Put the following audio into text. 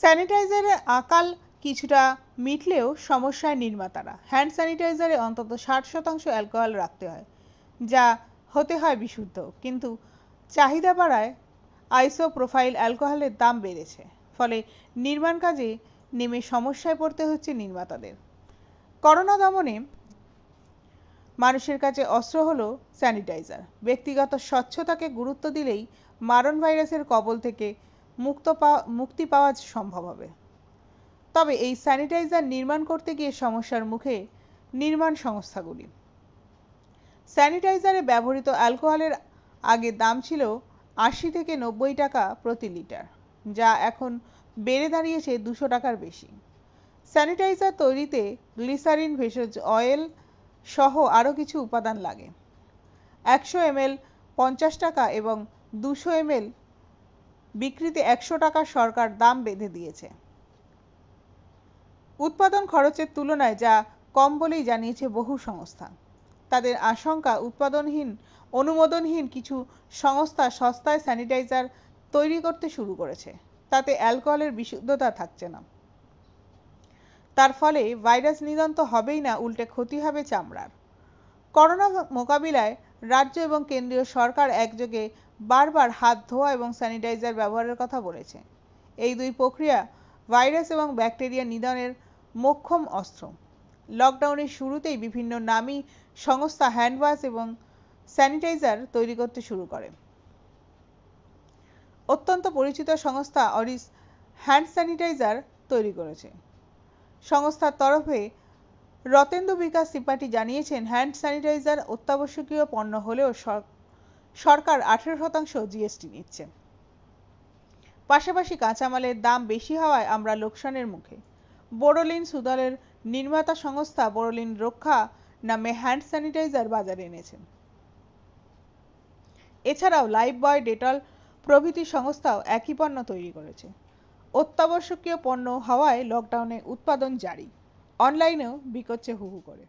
স্যানিটাইজারে আকাল কিছুটা মিটলেও সমস্যায় নির্মাতারা হ্যান্ড স্যানিটাইজারে অন্তত ষাট শতাংশ অ্যালকোহল রাখতে হয় যা হতে হয় বিশুদ্ধ কিন্তু চাহিদা বাড়ায় প্রোফাইল অ্যালকোহলের দাম বেড়েছে ফলে নির্মাণ কাজে নেমে সমস্যায় পড়তে হচ্ছে নির্মাতাদের করোনা দমনে মানুষের কাছে অস্ত্র হলো স্যানিটাইজার ব্যক্তিগত স্বচ্ছতাকে গুরুত্ব দিলেই মারণ ভাইরাসের কবল থেকে মুক্ত পাওয়া মুক্তি পাওয়া সম্ভব হবে তবে এই স্যানিটাইজার নির্মাণ করতে গিয়ে সমস্যার মুখে নির্মাণ সংস্থাগুলি স্যানিটাইজারে ব্যবহৃত অ্যালকোহলের আগে দাম ছিল আশি থেকে নব্বই টাকা প্রতি লিটার যা এখন বেড়ে দাঁড়িয়েছে দুশো টাকার বেশি স্যানিটাইজার তৈরিতে গ্লিসারিন ভেষজ অয়েল সহ আরও কিছু উপাদান লাগে একশো এমএল পঞ্চাশ টাকা এবং দুশো এমএল বিক্রিতে একশো টাকা সরকার দাম বেঁধে দিয়েছে উৎপাদন খরচের তুলনায় যা কম বলেই জানিয়েছে বহু সংস্থা তাদের আশঙ্কা উৎপাদনহীন অনুমোদনহীন কিছু সংস্থা সস্তায় স্যানিটাইজার তৈরি করতে শুরু করেছে তাতে অ্যালকোহলের বিশুদ্ধতা থাকছে না তার ফলে ভাইরাস নিধন তো হবেই না উল্টে ক্ষতি হবে চামড়ার করোনা মোকাবিলায় রাজ্য এবং কেন্দ্রীয় সরকার একযোগে বারবার হাত ধোয়া এবং স্যানিটাইজার ব্যবহারের কথা বলেছে এই দুই প্রক্রিয়া ভাইরাস এবং ব্যাকটেরিয়া নিধনের মোক্ষম অস্ত্র লকডাউনের শুরুতেই বিভিন্ন নামি সংস্থা হ্যান্ডওয়াশ এবং স্যানিটাইজার তৈরি করতে শুরু করে অত্যন্ত পরিচিত সংস্থা অরিস হ্যান্ড স্যানিটাইজার তৈরি করেছে সংস্থার তরফে রতেন্দু বিকাশ ত্রিপাঠী জানিয়েছেন হ্যান্ড স্যানিটাইজার অত্যাবশ্যকীয় পণ্য হলেও সরকার আঠেরো শতাংশ জিএসটি নিচ্ছে পাশাপাশি কাঁচামালের দাম বেশি হওয়ায় আমরা লোকসানের মুখে বোরোলিন সুদালের নির্মাতা সংস্থা বোরোলিন রক্ষা নামে হ্যান্ড স্যানিটাইজার বাজারে এনেছে এছাড়াও লাইফ বয় ডেটল প্রভৃতি সংস্থাও একই পণ্য তৈরি করেছে অত্যাবশ্যকীয় পণ্য হওয়ায় লকডাউনে উৎপাদন জারি অনলাইনেও বিকচ্ছে হু হু করে